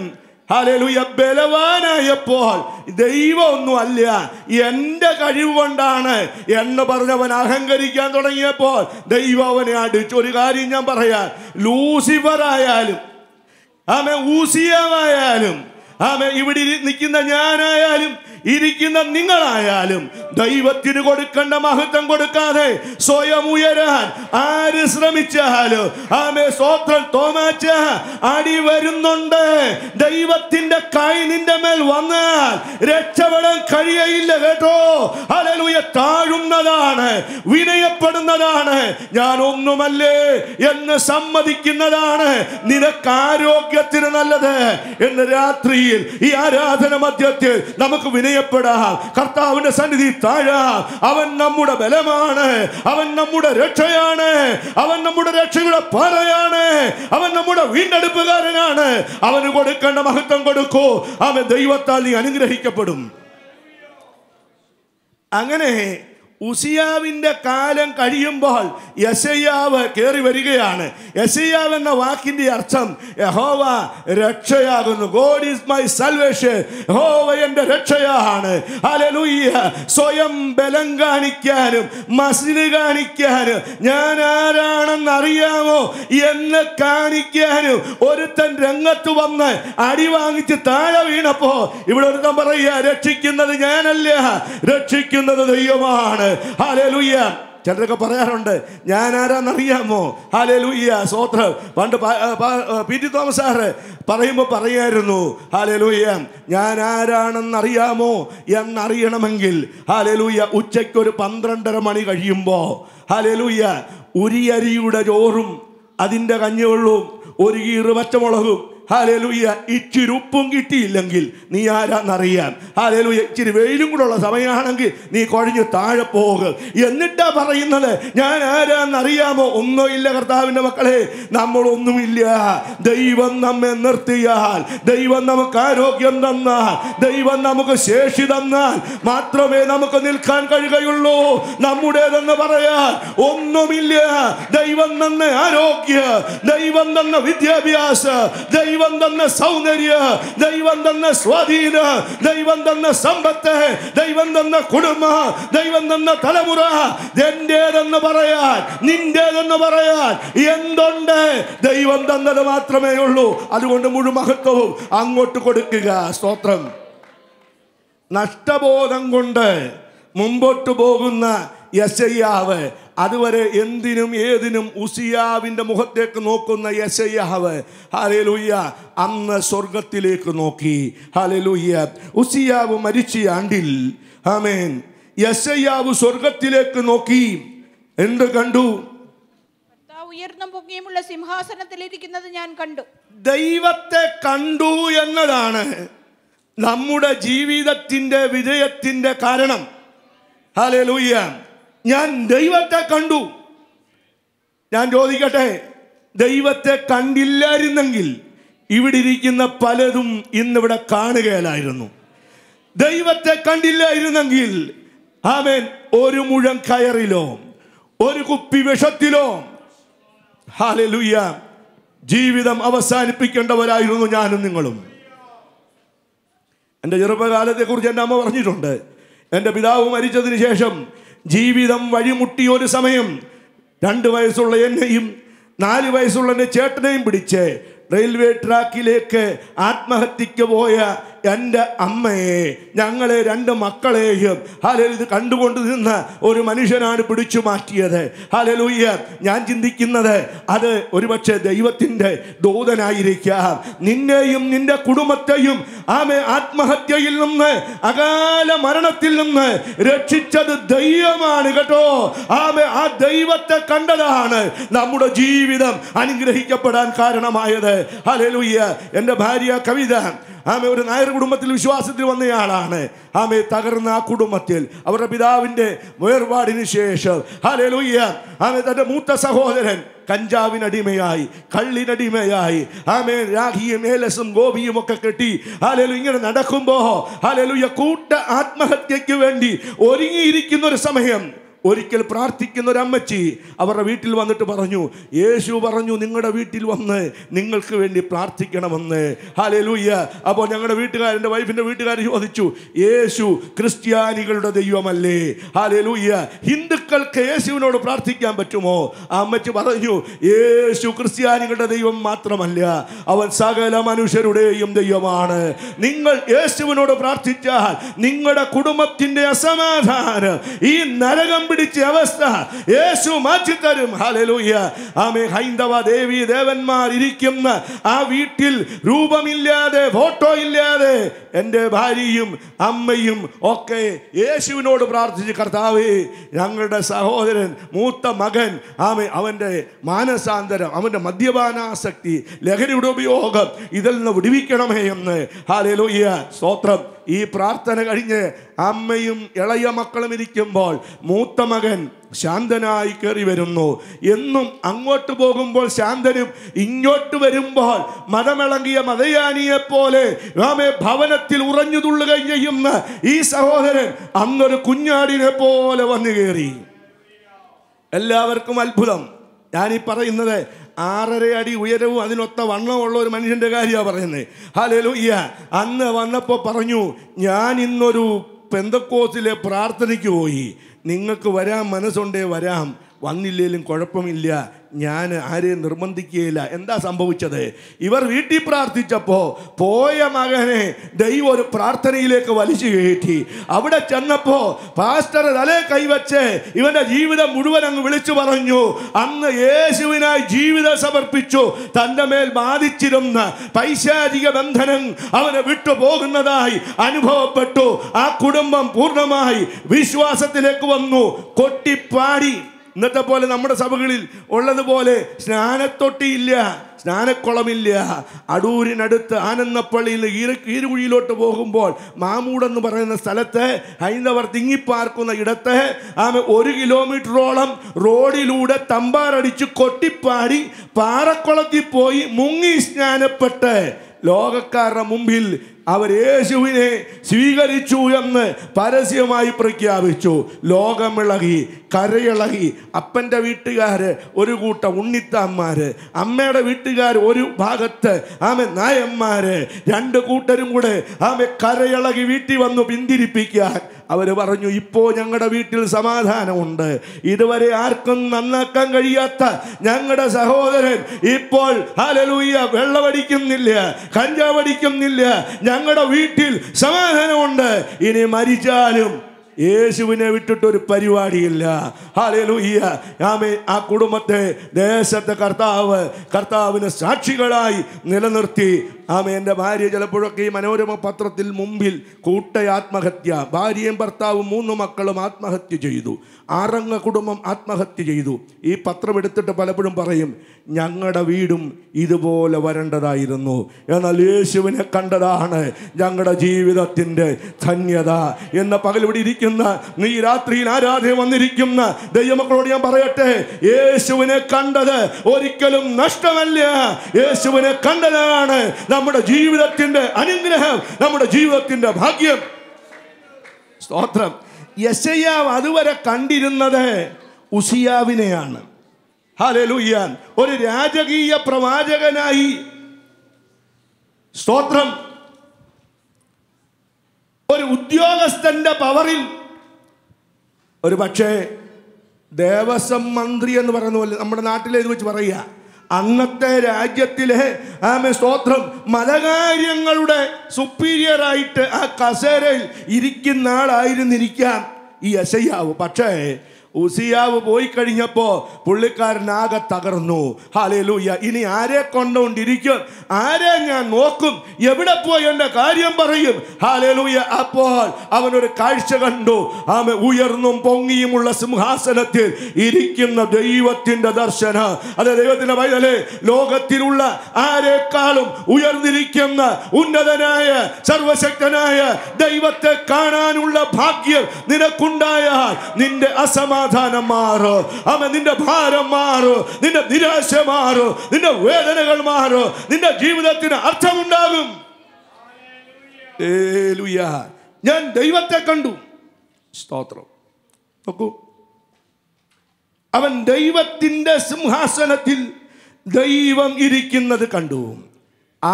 ഹലലുയ ബലവാനായപ്പോൾ ഒന്നും അല്ല എൻ്റെ കഴിവ് കൊണ്ടാണ് എന്ന് പറഞ്ഞവൻ അഹങ്കരിക്കാൻ തുടങ്ങിയപ്പോൾ ദൈവം അവനെ അടിച്ചു ഒരു കാര്യം ഞാൻ പറയാം ലൂസിഫർ ആയാലും ആമെ ഊസിയാവായാലും ആമേ ഇവിടെ നിൽക്കുന്ന ഞാനായാലും ഇരിക്കുന്ന നിങ്ങളായാലും ദൈവത്തിന് കൊടുക്കേണ്ട മഹത്വം കൊടുക്കാതെ സ്വയം ഉയരാൻ ആര് ശ്രമിച്ചാലും ആമേ സ്വോത്രം തോമാച്ച അടി വരുന്നുണ്ട് ദൈവത്തിന്റെ കൈ നിന്റെ മേൽ വന്നാൽ രക്ഷപ്പെടാൻ കഴിയയില്ല കേട്ടോ അലലുയ താഴുന്നതാണ് വിനയപ്പെടുന്നതാണ് ഞാൻ ഒന്നുമല്ലേ എന്ന് സമ്മതിക്കുന്നതാണ് നിനക്ക് ആരോഗ്യത്തിന് നല്ലത് എന്ന് രാത്രിയിൽ ഈ ആരാധന മധ്യത്തിൽ നമുക്ക് വിനയ ചെയ്യപ്പെടാ കർത്താവിന്റെ സന്നിധി താഴാ അവൻ നമ്മുടെ ബലമാണ് അവൻ നമ്മുടെ രക്ഷയാണ് അവൻ നമ്മുടെ രക്ഷയുടെ പാറയാണ് അവൻ നമ്മുടെ വീണ്ടെടുപ്പുകാരനാണ് അവന് കൊടുക്കേണ്ട മഹത്വം കൊടുക്കൂ അവൻ ദൈവത്താൽ നീ അനുഗ്രഹിക്കപ്പെടും അങ്ങനെ ഉസിയാവിൻ്റെ കാലം കഴിയുമ്പോൾ യശയാവ് കയറി വരികയാണ് യശയാവ് എന്ന വാക്കിൻ്റെ അർത്ഥം യഹോവ രക്ഷയാകുന്നു ഗോഡ് ഈസ് മൈ സൽവേഷൻ യഹോവ എൻ്റെ രക്ഷയാണ് ഹലലൂയ്യ സ്വയം ബലം കാണിക്കാനും മസിന് കാണിക്കാനും ഞാൻ ആരാണെന്ന് അറിയാമോ എന്ന് കാണിക്കാനും ഒരുത്തൻ രംഗത്ത് വന്ന് അടി വാങ്ങിച്ച് താഴെ വീണപ്പോൾ ഇവിടെ ഒരുത്തൻ പറയുക രക്ഷിക്കുന്നത് ഞാനല്ല രക്ഷിക്കുന്നത് ദൈവമാണ് ഹാലൂയ്യ ചിലരൊക്കെ പറയാറുണ്ട് ഞാൻ ആരാന്നറിയാമോ ഹാലേ ലൂയ്യ സ്വോത്രം പണ്ട് പി ടി തോമസ് സാറ് പറയുമ്പോൾ പറയായിരുന്നു ഹാലേ ലൂയ്യ ഞാൻ ആരാണെന്നറിയാമോ എന്നറിയണമെങ്കിൽ ഹാലേ ലൂയ്യ ഉച്ചയ്ക്കൊരു പന്ത്രണ്ടര മണി കഴിയുമ്പോൾ ഹാലേ ലൂയ്യ ഉരിയരിയുടെ ചോറും അതിൻ്റെ കഞ്ഞിവെള്ളവും ഒരു കീറ് പച്ചമുളകും ഇച്ചിരി ഉപ്പും കിട്ടിയില്ലെങ്കിൽ നീ ആരാന്നറിയാൻ ഹാലേലൂയ ഇച്ചിരി വെയിലും കൂടെ ഉള്ള സമയമാണെങ്കിൽ നീ കുഴഞ്ഞു താഴെ പോകുക എന്നിട്ടാ പറയുന്നത് ഞാൻ ആരാന്നറിയാമോ ഒന്നുമില്ല കർത്താവിൻ്റെ മക്കളെ നമ്മളൊന്നുമില്ല ദൈവം നമ്മെ നിർത്തിയാൽ ദൈവം നമുക്ക് ആരോഗ്യം തന്നാൽ ദൈവം നമുക്ക് ശേഷി തന്നാൽ മാത്രമേ നമുക്ക് നിൽക്കാൻ കഴിയുകയുള്ളൂ നമ്മുടേതെന്ന് പറയാൻ ഒന്നുമില്ല ദൈവം തന്ന ആരോഗ്യ ദൈവം തന്ന വിദ്യാഭ്യാസ ദൈവം ദൈവം തന്ന സൗന്ദര്യ ദൈവം തന്ന സ്വാധീന ദൈവം തന്ന സമ്പത്ത് ദൈവം തന്ന കുടുംബ ദൈവം തന്ന തലമുറ എന്റേതെന്ന് പറയാൻ നിന്റേതെന്ന് പറയാൻ എന്തുണ്ട് ദൈവം തന്നത് മാത്രമേ ഉള്ളൂ അതുകൊണ്ട് മുഴുമഹത്വവും അങ്ങോട്ട് കൊടുക്കുക സ്തോത്രം നഷ്ടബോധം കൊണ്ട് മുമ്പോട്ട് പോകുന്ന യശയ്യാവ് അതുവരെ എന്തിനും ഏതിനും ഉസിയാവിൻ്റെ മുഖത്തേക്ക് നോക്കുന്ന യശയ്യാവ് ഹലലുയ്യ അന്ന് സ്വർഗത്തിലേക്ക് നോക്കി ഹലലുയ്യ ഉസിയാവ് മരിച്ച ആണ്ടിൽ ആമേൻ യശയ്യാവ് സ്വർഗത്തിലേക്ക് നോക്കി എന്ത് കണ്ടു ഉയർന്ന പുകയുമുള്ള സിംഹാസനത്തിൽ ഇരിക്കുന്നത് ഞാൻ കണ്ടു ദൈവത്തെ കണ്ടു എന്നതാണ് നമ്മുടെ ജീവിതത്തിന്റെ വിജയത്തിന്റെ കാരണം ഹലേ ലൂയ്യ ഞാൻ ദൈവത്തെ കണ്ടു ഞാൻ ചോദിക്കട്ടെ ദൈവത്തെ കണ്ടില്ലായിരുന്നെങ്കിൽ ഇവിടെ ഇരിക്കുന്ന പലരും ഇന്നിവിടെ കാണുകയല്ലായിരുന്നു ദൈവത്തെ കണ്ടില്ലായിരുന്നെങ്കിൽ ആമേൻ ഒരു മുഴം കയറിലോ ഒരു കുപ്പി വിഷത്തിലോ ഹാലലുയ്യ ജീവിതം അവസാനിപ്പിക്കേണ്ടവരായിരുന്നു ഞാനും നിങ്ങളും എൻ്റെ ചെറുപ്പകാലത്തെക്കുറിച്ച് എൻ്റെ അമ്മ പറഞ്ഞിട്ടുണ്ട് എൻ്റെ പിതാവ് മരിച്ചതിന് ശേഷം ജീവിതം വഴിമുട്ടിയ ഒരു സമയം രണ്ട് വയസ്സുള്ള എന്നെയും നാല് വയസ്സുള്ള എൻ്റെ ചേട്ടനെയും പിടിച്ച് റെയിൽവേ ട്രാക്കിലേക്ക് ആത്മഹത്യക്ക് പോയ എൻ്റെ അമ്മയെ ഞങ്ങളെ രണ്ട് മക്കളെയും ഹാലൽ കണ്ടുകൊണ്ട് നിന്ന് ഒരു മനുഷ്യനാണ് പിടിച്ചു മാറ്റിയത് ഹാലലൂയ്യ ഞാൻ ചിന്തിക്കുന്നത് അത് ഒരുപക്ഷെ ദൈവത്തിൻ്റെ ദൂതനായിരിക്കാം നിന്നെയും നിന്റെ കുടുംബത്തെയും ആമെ ആത്മഹത്യയിൽ നിന്ന് അകാല മരണത്തിൽ നിന്ന് രക്ഷിച്ചത് ദൈവമാണ് കേട്ടോ ആമെ ആ ദൈവത്തെ കണ്ടതാണ് നമ്മുടെ ജീവിതം അനുഗ്രഹിക്കപ്പെടാൻ കാരണമായത് ഹലലുയ്യ എൻ്റെ ഭാര്യ കവിത ആമേ ഒരു നായർ കുടുംബത്തിൽ വിശ്വാസത്തിൽ വന്നയാളാണ് ആമേ തകർന്ന ആ കുടുംബത്തിൽ അവരുടെ പിതാവിൻ്റെ വേർപാടിന് ശേഷം ഹലേ ലൂയ്യ ആമേ തൻ്റെ മൂത്ത സഹോദരൻ കഞ്ചാവിനടിമയായി കള്ളിനടിമയായി ആമേ രാഹിയും ഏലസും ഗോപിയും ഒക്കെ കെട്ടി ഹാലേലു ഇങ്ങനെ നടക്കുമ്പോൾ ഹാലേലുയ കൂട്ട ആത്മഹത്യയ്ക്ക് വേണ്ടി ഒരുങ്ങിയിരിക്കുന്ന ഒരു സമയം ഒരിക്കൽ പ്രാർത്ഥിക്കുന്ന ഒരു അമ്മച്ചി അവരുടെ വീട്ടിൽ വന്നിട്ട് പറഞ്ഞു യേശു പറഞ്ഞു നിങ്ങളുടെ വീട്ടിൽ വന്ന് നിങ്ങൾക്ക് വേണ്ടി പ്രാർത്ഥിക്കണമെന്ന് ഹാലൂയ്യ അപ്പോൾ ഞങ്ങളുടെ വീട്ടുകാർ എൻ്റെ വൈഫിൻ്റെ വീട്ടുകാർ ചോദിച്ചു യേശു ക്രിസ്ത്യാനികളുടെ ദൈവമല്ലേ ഹാലൂയ്യ ഹിന്ദുക്കൾക്ക് യേശുവിനോട് പ്രാർത്ഥിക്കാൻ പറ്റുമോ ആ അമ്മച്ചി പറഞ്ഞു യേശു ക്രിസ്ത്യാനികളുടെ ദൈവം മാത്രമല്ല അവൻ സകല മനുഷ്യരുടെയും ദൈവമാണ് നിങ്ങൾ യേശുവിനോട് പ്രാർത്ഥിച്ചാൽ നിങ്ങളുടെ കുടുംബത്തിൻ്റെ അസമാധാനം ഈ നരകം പിടിച്ച അവസ്ഥ യേശു മാറ്റിത്തരും ഹലലൂയ ആമെ ഹൈന്ദവ ദേവി ദേവന്മാർ ഇരിക്കുന്ന ആ വീട്ടിൽ രൂപമില്ലാതെ ഫോട്ടോ ഇല്ലാതെ എൻ്റെ ഭാര്യയും അമ്മയും ഒക്കെ യേശുവിനോട് പ്രാർത്ഥിച്ച് കർത്താവേ ഞങ്ങളുടെ സഹോദരൻ മൂത്ത മകൻ ആമേ അവൻ്റെ മാനസാന്തരം അവൻ്റെ മദ്യപാനാസക്തി ലഹരിയുടെ ഉപയോഗം ഇതിൽ നിന്ന് വിടിവിക്കണമേ എന്ന് ഹാലോയ്യ സ്തോത്രം ഈ പ്രാർത്ഥന കഴിഞ്ഞ് അമ്മയും ഇളയ മക്കളും ഇരിക്കുമ്പോൾ മൂത്ത മകൻ ശാന്തനായി കയറി വരുന്നു എന്നും അങ്ങോട്ട് പോകുമ്പോൾ ശാന്തനും ഇങ്ങോട്ട് വരുമ്പോൾ മതമിളങ്ങിയ മതയാനിയെ പോലെ രാമേ ഭവനത്തിൽ ഉറഞ്ഞു തുള്ളുകയും ചെയ്യുന്ന ഈ സഹോദരൻ അന്നൊരു കുഞ്ഞാടിനെ പോലെ വന്നു കയറി എല്ലാവർക്കും അത്ഭുതം ഞാനീ പറയുന്നത് ആറര അടി ഉയരവും അതിനൊത്ത വണ്ണമുള്ള ഒരു മനുഷ്യൻ്റെ കാര്യമാണ് പറയുന്നത് ഹലലുയ്യ അന്ന് വന്നപ്പോൾ പറഞ്ഞു ഞാൻ ഇന്നൊരു പെന്തക്കോസിലെ പ്രാർത്ഥനയ്ക്ക് പോയി നിങ്ങൾക്ക് വരാം മനസ്സുണ്ടേ വരാം വന്നില്ലേലും കുഴപ്പമില്ല ഞാൻ ആരെയും നിർബന്ധിക്കുകയില്ല എന്താ സംഭവിച്ചത് ഇവർ വീട്ടിൽ പ്രാർത്ഥിച്ചപ്പോൾ പോയ മകനെ ദൈവം ഒരു പ്രാർത്ഥനയിലേക്ക് വലിച്ചു കയറ്റി അവിടെ ചെന്നപ്പോൾ പാസ്റ്റർ തലേ കൈവച്ച് ഇവൻ്റെ ജീവിതം മുഴുവൻ അങ്ങ് വിളിച്ചു പറഞ്ഞു അന്ന് യേശുവിനായി ജീവിതം സമർപ്പിച്ചു തൻ്റെ മേൽ ബാധിച്ചിരുന്ന പൈശാചിക ബന്ധനം അവനെ വിട്ടുപോകുന്നതായി അനുഭവപ്പെട്ടു ആ കുടുംബം പൂർണ്ണമായി വിശ്വാസത്തിലേക്ക് വന്നു കൊട്ടിപ്പാടി ഇന്നത്തെ പോലെ നമ്മുടെ സഭകളിൽ ഉള്ളതുപോലെ സ്നാനത്തൊട്ടിയില്ല സ്നാനക്കുളമില്ല അടൂരിനടുത്ത് ആനന്ദപ്പള്ളിയിൽ ഈര ഈരുകുഴിയിലോട്ട് പോകുമ്പോൾ മാമൂടെന്ന് പറയുന്ന സ്ഥലത്ത് ഹൈന്ദവർ തിങ്ങിപ്പാർക്കുന്ന ഇടത്ത് ആമ ഒരു കിലോമീറ്ററോളം റോഡിലൂടെ തമ്പാറടിച്ച് കൊട്ടിപ്പാടി പാറക്കുളത്തിൽ പോയി മുങ്ങി സ്നാനപ്പെട്ട് ലോകക്കാരുടെ മുമ്പിൽ അവർ യേശുവിനെ സ്വീകരിച്ചു എന്ന് പരസ്യമായി പ്രഖ്യാപിച്ചു ലോകമിളകി കരയിളകി അപ്പൻ്റെ വീട്ടുകാർ ഒരു കൂട്ടം ഉണ്ണിത്താന്മാർ അമ്മയുടെ വീട്ടുകാർ ഒരു ഭാഗത്ത് ആമെ നായന്മാർ രണ്ട് കൂട്ടരും കൂടെ ആമെ കരയിളകി വീട്ടിൽ വന്നു പിന്തിരിപ്പിക്കാൻ അവർ പറഞ്ഞു ഇപ്പോൾ ഞങ്ങളുടെ വീട്ടിൽ സമാധാനമുണ്ട് ഇതുവരെ ആർക്കും നന്നാക്കാൻ കഴിയാത്ത ഞങ്ങളുടെ സഹോദരൻ ഇപ്പോൾ ഹലലൂയ വെള്ളമടിക്കുന്നില്ല കഞ്ചാവടിക്കുന്നില്ല ഞങ്ങളുടെ വീട്ടിൽ സമാധാനമുണ്ട് ഇനി മരിച്ചാലും യേശുവിനെ വിട്ടിട്ട് ഒരു പരിപാടിയില്ല ഹാലൂയ്യ ആമേ ആ കുടുംബത്തെ ദേശത്തെ കർത്താവ് കർത്താവിന് സാക്ഷികളായി നിലനിർത്തി ആമേ എൻ്റെ ഭാര്യ ചിലപ്പോഴൊക്കെ ഈ മനോരമ പത്രത്തിൽ മുമ്പിൽ കൂട്ട ആത്മഹത്യ ഭാര്യയും ഭർത്താവും മൂന്ന് മക്കളും ആത്മഹത്യ ചെയ്തു ആറംഗ കുടുംബം ആത്മഹത്യ ചെയ്തു ഈ പത്രം എടുത്തിട്ട് പലപ്പോഴും പറയും ഞങ്ങളുടെ വീടും ഇതുപോലെ വരേണ്ടതായിരുന്നു എന്നാൽ യേശുവിനെ കണ്ടതാണ് ഞങ്ങളുടെ ജീവിതത്തിൻ്റെ ധന്യത എന്ന പകൽ ഇവിടെ ഇരിക്കും വന്നിരിക്കുന്ന നീ രാത്രിയിൽ ആരാധന വന്നിരിക്കുന്ന ദൈവമക്കളോട് ഞാൻ പറയട്ടെ യേശുവിനെ കണ്ടത് ഒരിക്കലും നഷ്ടമല്ല യേശുവിനെ കണ്ടതാണ് നമ്മുടെ ജീവിതത്തിന്റെ അനുഗ്രഹം നമ്മുടെ ജീവിതത്തിന്റെ ഭാഗ്യം സ്തോത്രം യശയാവ് അതുവരെ കണ്ടിരുന്നത് ഉസിയാവിനെയാണ് ഹാലലുയ്യാൻ ഒരു രാജകീയ പ്രവാചകനായി സ്തോത്രം ഒരു ഉദ്യോഗസ്ഥന്റെ പവറിൽ ഒരു പക്ഷേ ദേവസ്വം മന്ത്രി എന്ന് പറയുന്ന പോലെ നമ്മുടെ നാട്ടിലെ ഇത് വെച്ച് പറയുക അന്നത്തെ രാജ്യത്തിലെ ആമെ സ്തോത്രം മതകാര്യങ്ങളുടെ സുപ്പീരിയറായിട്ട് ആ കസേരയിൽ ഇരിക്കുന്ന ആളായിരുന്നിരിക്കാം ഈ യശയ്യാവ് പക്ഷേ ഉസിയാവ് പോയി കഴിഞ്ഞപ്പോൾ പുള്ളിക്കാരനാകെ തകർന്നു ഹാലയിലൂയ ഇനി ആരെ കൊണ്ടുകൊണ്ടിരിക്കും ആരെ ഞാൻ നോക്കും എവിടെ പോയി എന്റെ കാര്യം പറയും ഹാലയിലൂയ അപ്പോൾ അവനൊരു കാഴ്ച കണ്ടു ആമ ഉയർന്നും പൊങ്ങിയുമുള്ള സിംഹാസനത്തിൽ ഇരിക്കുന്ന ദൈവത്തിന്റെ ദർശന അതെ ദൈവത്തിന്റെ വൈതലേ ലോകത്തിലുള്ള ആരെക്കാളും ഉയർന്നിരിക്കുന്ന ഉന്നതനായ സർവശക്തനായ ദൈവത്തെ കാണാനുള്ള ഭാഗ്യം നിനക്കുണ്ടായാൽ നിന്റെ അസമാ സമാധാനം മാറും അവൻ നിന്റെ ഭാരം മാറും നിന്റെ നിരാശ മാറും നിന്റെ വേദനകൾ മാറും നിന്റെ ജീവിതത്തിന് അർത്ഥമുണ്ടാകും ഞാൻ ദൈവത്തെ കണ്ടു സ്തോത്രം നോക്കൂ അവൻ ദൈവത്തിൻ്റെ സിംഹാസനത്തിൽ ദൈവം ഇരിക്കുന്നത് കണ്ടു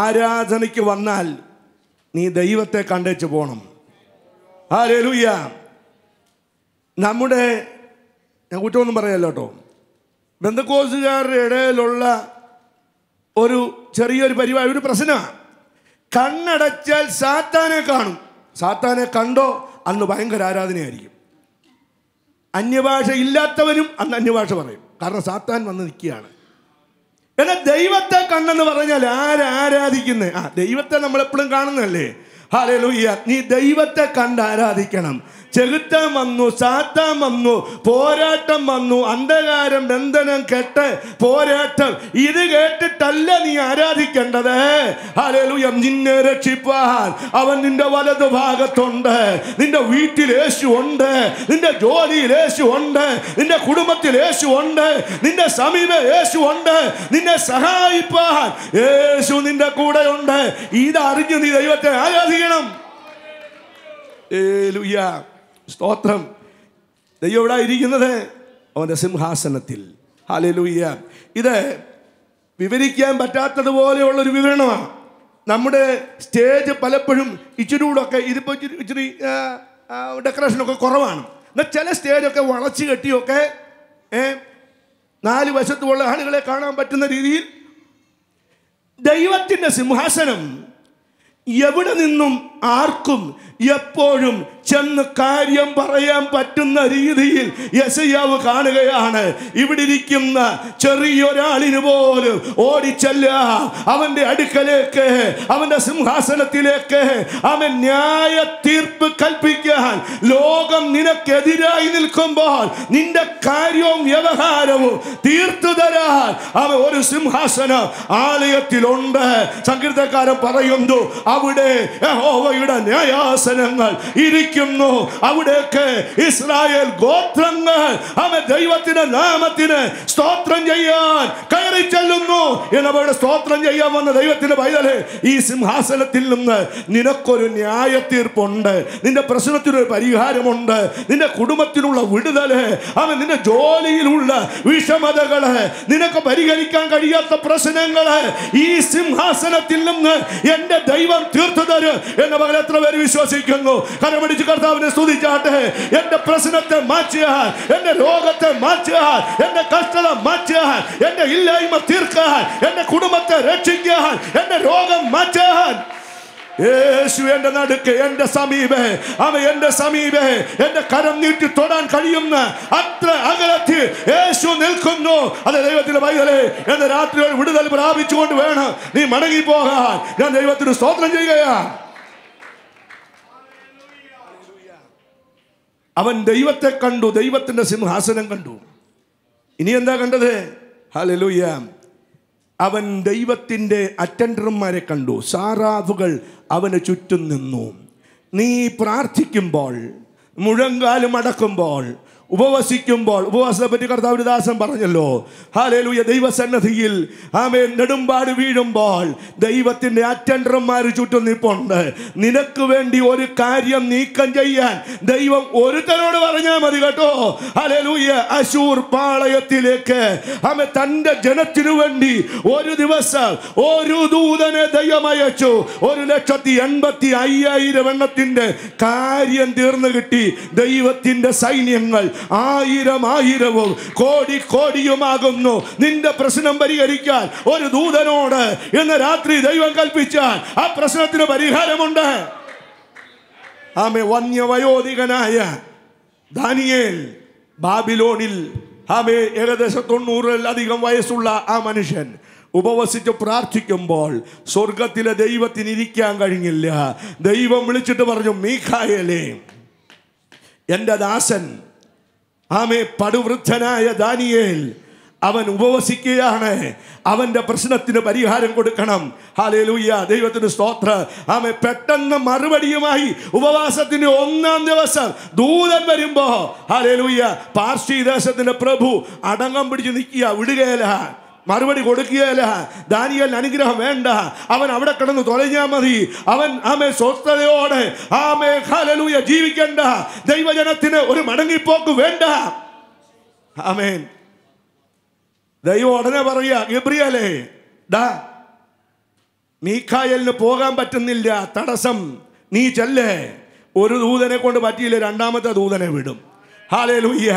ആരാധനയ്ക്ക് വന്നാൽ നീ ദൈവത്തെ കണ്ടേച്ച് പോകണം ആ ലൂയ്യ നമ്മുടെ ഞാൻ കുറ്റമൊന്നും പറയല്ല കേട്ടോ ബന്ധക്കോസുകാരുടെ ഇടയിലുള്ള ഒരു ചെറിയൊരു പരിപാടി ഒരു പ്രശ്നമാണ് കണ്ണടച്ചാൽ സാത്താനെ കാണും സാത്താനെ കണ്ടോ അന്ന് ഭയങ്കര ആരാധനയായിരിക്കും അന്യഭാഷ ഇല്ലാത്തവരും അന്ന് അന്യഭാഷ പറയും കാരണം സാത്താൻ വന്ന് നിൽക്കുകയാണ് എന്നാൽ ദൈവത്തെ കണ്ടെന്ന് പറഞ്ഞാൽ ആരാധിക്കുന്നത് ആ ദൈവത്തെ നമ്മളെപ്പോഴും കാണുന്നല്ലേ ഹാലേ ലൂയ്യ നീ ദൈവത്തെ കണ്ട് ആരാധിക്കണം ചെകുത്താൻ വന്നു സാത്താൻ വന്നു പോരാട്ടം വന്നു അന്ധകാരം ബന്ധനം കെട്ട് പോരാട്ടം ഇത് കേട്ടിട്ടല്ല നീ ആരാധിക്കേണ്ടത് ഹലലുയം നിന്നെ രക്ഷിപ്പാൻ അവൻ നിന്റെ വലതു ഭാഗത്തുണ്ട് നിന്റെ വീട്ടിൽ യേശു ഉണ്ട് നിന്റെ ജോലിയിൽ യേശു ഉണ്ട് നിന്റെ കുടുംബത്തിൽ യേശു ഉണ്ട് നിന്റെ സമീപ യേശു ഉണ്ട് നിന്നെ സഹായിപ്പാൻ യേശു നിന്റെ കൂടെ ഉണ്ട് ഇതറിഞ്ഞ് നീ ദൈവത്തെ ആരാധിക്കണം ഏലുയാ സ്തോത്രം ദൈവം എവിടെ ഇരിക്കുന്നത് അവൻ്റെ സിംഹാസനത്തിൽ ഹാലലൂയ്യ ഇത് വിവരിക്കാൻ പറ്റാത്തതുപോലെയുള്ള ഒരു വിവരണമാണ് നമ്മുടെ സ്റ്റേജ് പലപ്പോഴും ഇച്ചിരൂടൊക്കെ ഇതിപ്പോൾ ഇച്ചിരി ഡെക്കറേഷനൊക്കെ കുറവാണ് എന്നാൽ ചില സ്റ്റേജൊക്കെ വളച്ച് കെട്ടിയൊക്കെ നാല് വശത്തുമുള്ള ആളുകളെ കാണാൻ പറ്റുന്ന രീതിയിൽ ദൈവത്തിൻ്റെ സിംഹാസനം എവിടെ നിന്നും ആർക്കും എപ്പോഴും ചെന്ന് കാര്യം പറയാൻ പറ്റുന്ന രീതിയിൽ യസയാവ് കാണുകയാണ് ഇവിടെ ഇരിക്കുന്ന ചെറിയൊരാളിന് പോലും ഓടിച്ചല്ല അവൻ്റെ അടുക്കലേക്ക് അവൻ്റെ സിംഹാസനത്തിലേക്ക് അവൻ ന്യായ തീർപ്പ് കൽപ്പിക്കാൻ ലോകം നിനക്കെതിരായി നിൽക്കുമ്പോൾ നിന്റെ കാര്യവും വ്യവഹാരവും തീർത്തു തരാൻ അവൻ ഒരു സിംഹാസനം ആലയത്തിലുണ്ട് സംഗീതക്കാരൻ പറയുന്നു അവിടെ യഹോവയുടെ ന്യായാസനങ്ങൾ ഇരിക്കുന്നു അവിടേക്ക് ഇസ്രായേൽ ഗോത്രങ്ങൾ അവൻ ദൈവത്തിന്റെ നാമത്തിന് സ്തോത്രം ചെയ്യാൻ കയറി ചെല്ലുന്നു എന്നവരുടെ സ്തോത്രം ചെയ്യാൻ വന്ന ദൈവത്തിന്റെ വൈതല് ഈ സിംഹാസനത്തിൽ നിന്ന് നിനക്കൊരു ന്യായ തീർപ്പുണ്ട് നിന്റെ പ്രശ്നത്തിനൊരു പരിഹാരമുണ്ട് നിന്റെ കുടുംബത്തിനുള്ള വിടുതല് അവൻ നിന്റെ ജോലിയിലുള്ള വിഷമതകള് നിനക്ക് പരിഹരിക്കാൻ കഴിയാത്ത പ്രശ്നങ്ങള് ഈ സിംഹാസനത്തിൽ നിന്ന് എൻ്റെ ദൈവം തീർത്തു തരും പകൽ എത്ര പേര് വിശ്വസിക്കുന്നു കരമടിച്ച് കർത്താവിനെ സ്തുതിച്ചാട്ടെ എന്റെ പ്രശ്നത്തെ മാറ്റിയാൽ എന്റെ രോഗത്തെ മാറ്റിയാൽ എന്റെ കഷ്ടത മാറ്റിയാൽ എന്റെ ഇല്ലായ്മ തീർക്കാൻ എന്റെ കുടുംബത്തെ രക്ഷിക്കാൻ എന്റെ രോഗം മാറ്റാൻ യേശു എൻ്റെ നടുക്ക് എൻ്റെ സമീപേ അവ എൻ്റെ സമീപേ എൻ്റെ കരം നീട്ടി തൊടാൻ കഴിയുന്ന അത്ര അകലത്തിൽ യേശു നിൽക്കുന്നു അത് ദൈവത്തിൻ്റെ പൈതലെ എന്ന രാത്രിയോട് വിടുതൽ പ്രാപിച്ചുകൊണ്ട് വേണം നീ മടങ്ങി പോകാൻ ഞാൻ ദൈവത്തിന് സ്തോത്രം ചെയ്യുകയാണ് അവൻ ദൈവത്തെ കണ്ടു ദൈവത്തിൻ്റെ സിംഹാസനം കണ്ടു ഇനി എന്താ കണ്ടത് ഹലലൂയ അവൻ ദൈവത്തിൻ്റെ അറ്റൻഡർമാരെ കണ്ടു സാറാഫുകൾ അവന് ചുറ്റും നിന്നു നീ പ്രാർത്ഥിക്കുമ്പോൾ മുഴങ്കാലും അടക്കുമ്പോൾ ഉപവസിക്കുമ്പോൾ ഉപവാസത്തെ പറ്റി കർത്താവ് ദാസം പറഞ്ഞല്ലോ ഹാലേലൂയ ദൈവസന്നദ്ധിയിൽ ആമേ നെടുമ്പാട് വീഴുമ്പോൾ ദൈവത്തിൻ്റെ അറ്റൻഡർമാർ ചുറ്റും നിപ്പുണ്ട് നിനക്ക് വേണ്ടി ഒരു കാര്യം നീക്കം ചെയ്യാൻ ദൈവം ഒരുത്തനോട് പറഞ്ഞാൽ മതി കേട്ടോ ഹാലേലൂയ അശൂർ പാളയത്തിലേക്ക് ആമേ തൻ്റെ ജനത്തിനു വേണ്ടി ഒരു ദിവസം ഒരു ദൂതനെ ദൈവം അയച്ചു ഒരു ലക്ഷത്തി എൺപത്തി അയ്യായിരം എണ്ണത്തിൻ്റെ കാര്യം തീർന്നു കിട്ടി ദൈവത്തിൻ്റെ സൈന്യങ്ങൾ ആയിരം ആയിരവും കോടി കോടിയുമാകുന്നു നിന്റെ പ്രശ്നം പരിഹരിക്കാൻ ഒരു ദൂതനോട് ഇന്ന് രാത്രി ദൈവം കൽപ്പിച്ചാൽ ആ പ്രശ്നത്തിന് പരിഹാരമുണ്ട് ആമേ വന്യവയോധികനായ ദാനിയേൽ ബാബിലോണിൽ ആമേ ഏകദേശം തൊണ്ണൂറിലധികം വയസ്സുള്ള ആ മനുഷ്യൻ ഉപവസിച്ച് പ്രാർത്ഥിക്കുമ്പോൾ സ്വർഗത്തിലെ ദൈവത്തിന് ഇരിക്കാൻ കഴിഞ്ഞില്ല ദൈവം വിളിച്ചിട്ട് പറഞ്ഞു മീഖായലേ എൻ്റെ ദാസൻ ആമേ പടുവൃദ്ധനായ ദാനിയേൽ അവൻ ഉപവസിക്കുകയാണ് അവൻ്റെ പ്രശ്നത്തിന് പരിഹാരം കൊടുക്കണം ഹാലേലൂയ്യ ദൈവത്തിന് സ്തോത്ര ആമെ പെട്ടെന്ന് മറുപടിയുമായി ഉപവാസത്തിന് ഒന്നാം ദിവസം ദൂതൻ വരുമ്പോൾ ഹാലേലൂയ്യ പാർശ്വീദേശത്തിന്റെ പ്രഭു അടങ്ങം പിടിച്ച് നിൽക്കുക വിടുകയല്ല മറുപടി കൊടുക്കുകയല്ല ദാനിയൽ അനുഗ്രഹം വേണ്ട അവൻ അവിടെ കിടന്ന് തൊലഞ്ഞാൽ മതി അവൻ ആമേ സ്വസ്ഥതയോടെ ആമേ ഹലലൂയ ജീവിക്കണ്ട ദൈവജനത്തിന് ഒരു മടങ്ങിപ്പോക്ക് വേണ്ട ആമേൻ ദൈവം ഉടനെ പറയുക ഗബ്രിയലേ ഡാ മീഖായലിന് പോകാൻ പറ്റുന്നില്ല തടസ്സം നീ ചെല്ലേ ഒരു ദൂതനെ കൊണ്ട് പറ്റിയില്ല രണ്ടാമത്തെ ദൂതനെ വിടും ഹാലേലൂയ്യ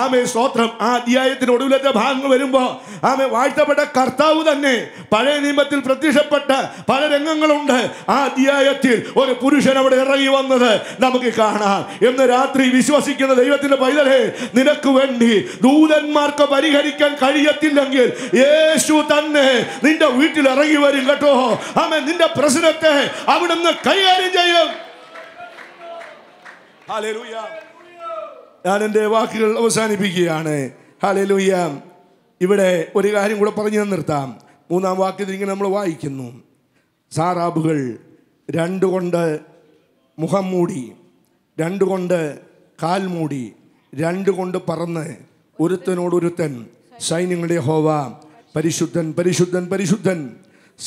ആമേ സ്തോത്രം ആ അധ്യായത്തിനൊടുവിലത്തെ ഭാഗങ്ങൾ വരുമ്പോൾ ആമേ വാഴ്ത്തപ്പെട്ട കർത്താവ് തന്നെ പഴയ നിയമത്തിൽ പ്രത്യക്ഷപ്പെട്ട പല രംഗങ്ങളുണ്ട് ആ അധ്യായത്തിൽ ഒരു പുരുഷൻ അവിടെ ഇറങ്ങി വന്നത് നമുക്ക് കാണാം എന്ന് രാത്രി വിശ്വസിക്കുന്ന ദൈവത്തിന്റെ പൈതലേ നിനക്ക് വേണ്ടി ദൂതന്മാർക്ക് പരിഹരിക്കാൻ കഴിയത്തില്ലെങ്കിൽ യേശു തന്നെ നിന്റെ വീട്ടിൽ ഇറങ്ങി വരും കേട്ടോ ആമേ നിന്റെ പ്രശ്നത്തെ അവിടുന്ന് കൈകാര്യം ചെയ്യും ഹാലേലൂയ്യ ഞാൻ എൻ്റെ വാക്കുകൾ അവസാനിപ്പിക്കുകയാണ് ലൂയ്യ ഇവിടെ ഒരു കാര്യം കൂടെ പറഞ്ഞു നിർത്താം മൂന്നാം വാക്യത്തിൽ ഇങ്ങനെ നമ്മൾ വായിക്കുന്നു സാറാബുകൾ രണ്ടുകൊണ്ട് മുഖം മൂടി രണ്ടുകൊണ്ട് കാൽ മൂടി രണ്ടുകൊണ്ട് പറന്ന് ഒരുത്തനോടൊരുത്തൻ സൈന്യങ്ങളുടെ ഹോവ പരിശുദ്ധൻ പരിശുദ്ധൻ പരിശുദ്ധൻ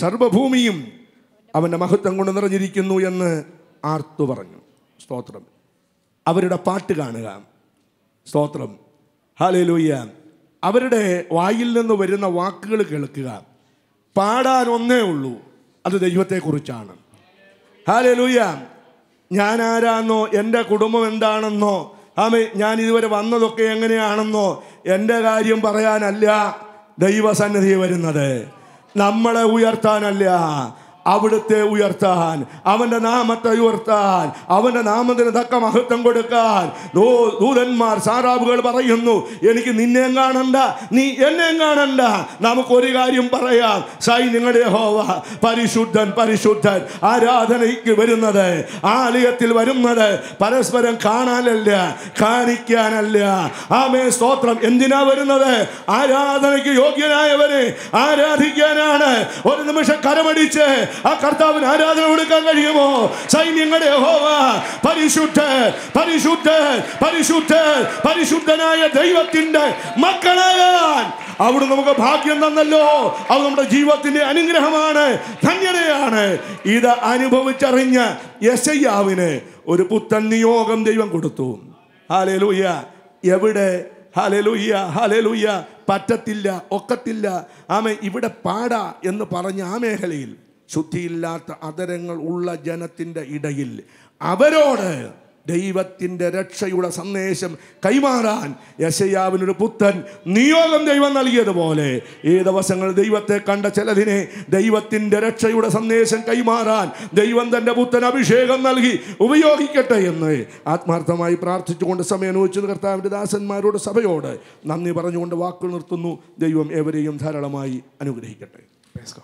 സർവഭൂമിയും അവൻ്റെ മഹത്വം കൊണ്ട് നിറഞ്ഞിരിക്കുന്നു എന്ന് ആർത്തു പറഞ്ഞു സ്തോത്രം അവരുടെ പാട്ട് കാണുക സ്തോത്രം ഹാലൂയ്യ അവരുടെ വായിൽ നിന്ന് വരുന്ന വാക്കുകൾ കേൾക്കുക പാടാൻ ഒന്നേ ഉള്ളൂ അത് ദൈവത്തെക്കുറിച്ചാണ് ഹാലൂയ്യ ഞാൻ ആരാന്നോ എൻ്റെ കുടുംബം എന്താണെന്നോ ആമേ ഞാൻ ഇതുവരെ വന്നതൊക്കെ എങ്ങനെയാണെന്നോ എൻ്റെ കാര്യം പറയാനല്ല ദൈവസന്നിധി വരുന്നത് നമ്മളെ ഉയർത്താനല്ല അവിടുത്തെ ഉയർത്താൻ അവൻ്റെ നാമത്തെ ഉയർത്താൻ അവൻ്റെ നാമത്തിന് തക്ക മഹത്വം കൊടുക്കാൻ ദൂതന്മാർ സാറാബുകൾ പറയുന്നു എനിക്ക് നിന്നെയും കാണണ്ട നീ എന്നെയും കാണണ്ട നമുക്കൊരു കാര്യം പറയാം നിങ്ങളുടെ ഹോവ പരിശുദ്ധൻ പരിശുദ്ധൻ ആരാധനയ്ക്ക് വരുന്നത് ആലയത്തിൽ വരുന്നത് പരസ്പരം കാണാനല്ല കാണിക്കാനല്ല ആമേ സ്തോത്രം എന്തിനാ വരുന്നത് ആരാധനയ്ക്ക് യോഗ്യനായവനെ ആരാധിക്കാനാണ് ഒരു നിമിഷം കരമടിച്ച് ആ കർത്താവിന് ആരാധന കൊടുക്കാൻ കഴിയുമോ സൈന്യങ്ങളുടെ ഹോവ പരിശുദ്ധ പരിശുദ്ധ പരിശുദ്ധ പരിശുദ്ധനായ ദൈവത്തിന്റെ മക്കളാകാൻ അവിടെ നമുക്ക് ഭാഗ്യം തന്നല്ലോ അത് നമ്മുടെ ജീവിതത്തിന്റെ അനുഗ്രഹമാണ് ധന്യതയാണ് ഇത് അനുഭവിച്ചറിഞ്ഞ യശയ്യാവിന് ഒരു പുത്തൻ നിയോഗം ദൈവം കൊടുത്തു ഹാലേലൂയ്യ എവിടെ ഹാലേലൂയ്യ ഹാലേലൂയ്യ പറ്റത്തില്ല ഒക്കത്തില്ല ആമേ ഇവിടെ പാടാ എന്ന് പറഞ്ഞ ആ മേഖലയിൽ ശുദ്ധിയില്ലാത്ത അതരങ്ങൾ ഉള്ള ജനത്തിൻ്റെ ഇടയിൽ അവരോട് ദൈവത്തിൻ്റെ രക്ഷയുടെ സന്ദേശം കൈമാറാൻ യശയാവിനൊരു പുത്തൻ നിയോഗം ദൈവം നൽകിയതുപോലെ ഈ ദിവസങ്ങൾ ദൈവത്തെ കണ്ട ചിലതിനെ ദൈവത്തിൻ്റെ രക്ഷയുടെ സന്ദേശം കൈമാറാൻ ദൈവം തൻ്റെ പുത്തൻ അഭിഷേകം നൽകി ഉപയോഗിക്കട്ടെ എന്ന് ആത്മാർത്ഥമായി പ്രാർത്ഥിച്ചുകൊണ്ട് സമയം അനുവദിച്ചത് കർത്താവിൻ്റെ ദാസന്മാരോട് സഭയോട് നന്ദി പറഞ്ഞുകൊണ്ട് വാക്കുകൾ നിർത്തുന്നു ദൈവം എവരെയും ധാരാളമായി അനുഗ്രഹിക്കട്ടെ